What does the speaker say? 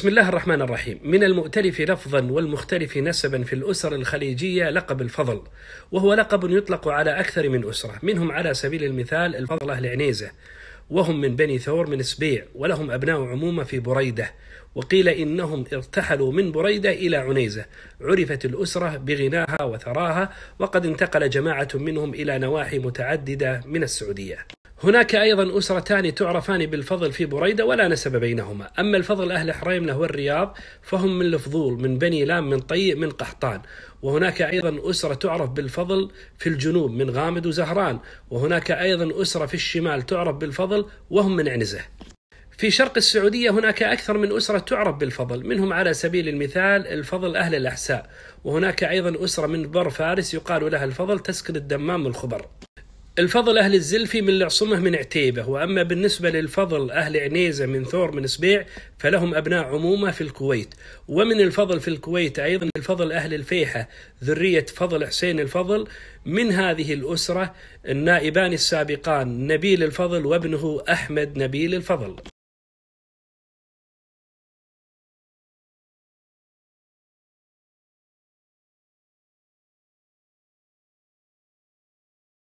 بسم الله الرحمن الرحيم من المؤتلف لفظا والمختلف نسبا في الأسر الخليجية لقب الفضل وهو لقب يطلق على أكثر من أسرة منهم على سبيل المثال الفضلة عنيزة وهم من بني ثور من سبيع ولهم أبناء عمومة في بريدة وقيل إنهم ارتحلوا من بريدة إلى عنيزة عرفت الأسرة بغناها وثراها وقد انتقل جماعة منهم إلى نواحي متعددة من السعودية هناك أيضا أسرتان تعرفان بالفضل في بريدة ولا نسب بينهما أما الفضل أهل حريمنة والرياض فهم من الفضول من بني لام من طي من قحطان وهناك أيضا أسرة تعرف بالفضل في الجنوب من غامد وزهران وهناك أيضا أسرة في الشمال تعرف بالفضل وهم من عنزة في شرق السعودية هناك أكثر من أسرة تعرف بالفضل منهم على سبيل المثال الفضل أهل الأحساء وهناك أيضا أسرة من بر فارس يقال لها الفضل تسكن الدمام والخبر الفضل أهل الزلفي من العصمه من عتيبة وأما بالنسبة للفضل أهل عنيزة من ثور من سبيع فلهم أبناء عمومة في الكويت ومن الفضل في الكويت أيضا الفضل أهل الفيحة ذرية فضل حسين الفضل من هذه الأسرة النائبان السابقان نبيل الفضل وابنه أحمد نبيل الفضل